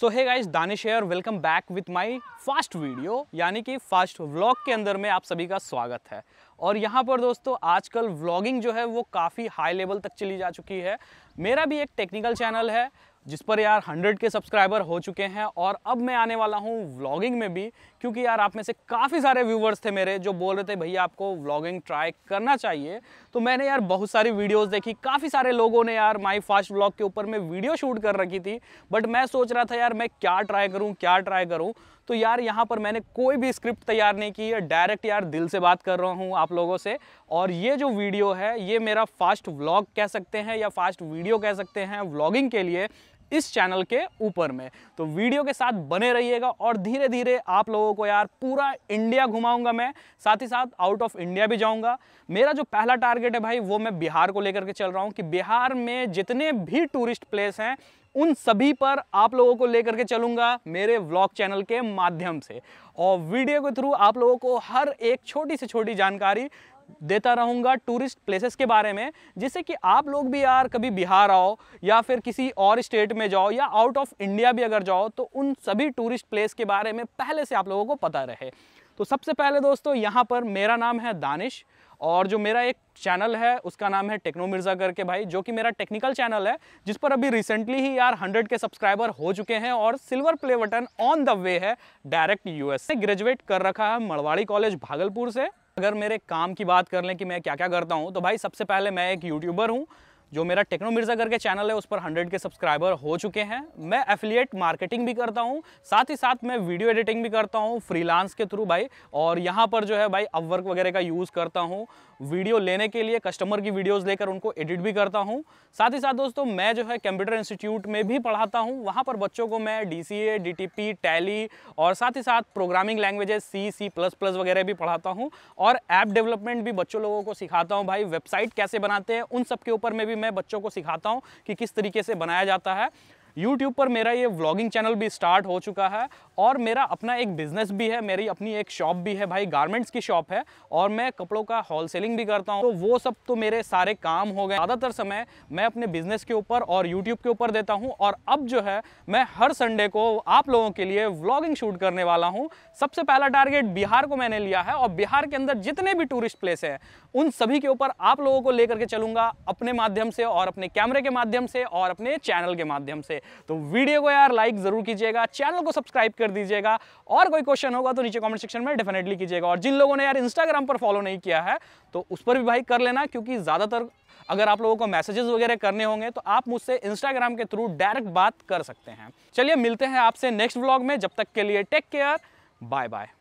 सो है गाइज दानिश है और welcome back with my fast video यानी कि फास्ट व्लॉग के अंदर में आप सभी का स्वागत है और यहाँ पर दोस्तों आजकल व्लॉगिंग जो है वो काफ़ी हाई लेवल तक चली जा चुकी है मेरा भी एक टेक्निकल चैनल है जिस पर यार हंड्रेड के सब्सक्राइबर हो चुके हैं और अब मैं आने वाला हूँ व्लॉगिंग में भी क्योंकि यार आप में से काफ़ी सारे व्यूवर्स थे मेरे जो बोल रहे थे भैया आपको व्लॉगिंग ट्राई करना चाहिए तो मैंने यार बहुत सारी वीडियोस देखी काफ़ी सारे लोगों ने यार माई फास्ट व्लॉग के ऊपर में वीडियो शूट कर रखी थी बट मैं सोच रहा था यार मैं क्या ट्राई करूँ क्या ट्राई करूँ तो यार यहाँ पर मैंने कोई भी स्क्रिप्ट तैयार नहीं की है डायरेक्ट यार दिल से बात कर रहा हूँ आप लोगों से और ये जो वीडियो है ये मेरा फास्ट व्लॉग कह सकते हैं या फास्ट वीडियो कह सकते हैं व्लॉगिंग के लिए इस चैनल के ऊपर में तो वीडियो के साथ बने रहिएगा और धीरे धीरे आप लोगों को यार पूरा इंडिया घुमाऊंगा मैं साथ ही साथ आउट ऑफ इंडिया भी जाऊंगा मेरा जो पहला टारगेट है भाई वो मैं बिहार को लेकर के चल रहा हूँ कि बिहार में जितने भी टूरिस्ट प्लेस हैं उन सभी पर आप लोगों को लेकर के चलूंगा मेरे व्लॉग चैनल के माध्यम से और वीडियो के थ्रू आप लोगों को हर एक छोटी से छोटी जानकारी देता रहूँगा टूरिस्ट प्लेसेस के बारे में जिससे कि आप लोग भी यार कभी बिहार आओ या फिर किसी और स्टेट में जाओ या आउट ऑफ इंडिया भी अगर जाओ तो उन सभी टूरिस्ट प्लेस के बारे में पहले से आप लोगों को पता रहे तो सबसे पहले दोस्तों यहाँ पर मेरा नाम है दानिश और जो मेरा एक चैनल है उसका नाम है टेक्नो मिर्ज़ा करके भाई जो कि मेरा टेक्निकल चैनल है जिस पर अभी रिसेंटली ही यार 100 के सब्सक्राइबर हो चुके हैं और silver play button on the way है डायरेक्ट यूएस से ग्रेजुएट कर रखा है मड़वाड़ी कॉलेज भागलपुर से अगर मेरे काम की बात कर लें कि मैं क्या क्या करता हूँ तो भाई सबसे पहले मैं एक यूट्यूबर हूँ जो मेरा टेक्नो मिर्ज़ा करके चैनल है उस पर हंड्रेड के सब्सक्राइबर हो चुके हैं मैं एफिलिएट मार्केटिंग भी करता हूँ साथ ही साथ मैं वीडियो एडिटिंग भी करता हूँ फ्रीलांस के थ्रू भाई और यहाँ पर जो है भाई अपवर्क वगैरह का यूज़ करता हूँ वीडियो लेने के लिए कस्टमर की वीडियोज़ लेकर उनको एडिट भी करता हूँ साथ ही साथ दोस्तों मैं जो है कंप्यूटर इंस्टीट्यूट में भी पढ़ाता हूँ वहाँ पर बच्चों को मैं D C A D T P Tally और साथ ही साथ programming languages C C plus plus वगैरह भी पढ़ाता हूँ और ऐप डेवलपमेंट भी बच्चों लोगों को सिखाता हूँ भाई वेबसाइट कैसे बनाते हैं उन सब के ऊपर में भी मैं मैं बच्चों को सिखाता हूँ कि किस तरीके से बनाया जाता है यूट्यूब पर मेरा ये व्लॉगिंग चैनल भी स्टार्ट हो चुका है और मेरा अपना एक बिजनेस भी है मेरी अपनी एक शॉप भी है भाई गारमेंट्स की शॉप है और मैं कपड़ों का होल सेलिंग भी करता हूँ तो वो सब तो मेरे सारे काम हो गए ज़्यादातर समय मैं अपने बिजनेस के ऊपर और यूट्यूब के ऊपर देता हूँ और अब जो है मैं हर संडे को आप लोगों के लिए व्लॉगिंग शूट करने वाला हूँ सबसे पहला टारगेट बिहार को मैंने लिया है और बिहार के अंदर जितने भी टूरिस्ट प्लेस हैं उन सभी के ऊपर आप लोगों को लेकर के चलूंगा अपने माध्यम से और अपने कैमरे के माध्यम से और अपने चैनल के माध्यम से तो वीडियो को यार लाइक ज़रूर कीजिएगा चैनल को सब्सक्राइब कर दीजिएगा और कोई क्वेश्चन होगा तो नीचे कमेंट सेक्शन में डेफिनेटली कीजिएगा और जिन लोगों ने यार इंस्टाग्राम पर फॉलो नहीं किया है तो उस पर भी भाई कर लेना क्योंकि ज़्यादातर अगर आप लोगों को मैसेजेस वगैरह करने होंगे तो आप मुझसे इंस्टाग्राम के थ्रू डायरेक्ट बात कर सकते हैं चलिए मिलते हैं आपसे नेक्स्ट ब्लॉग में जब तक के लिए टेक केयर बाय बाय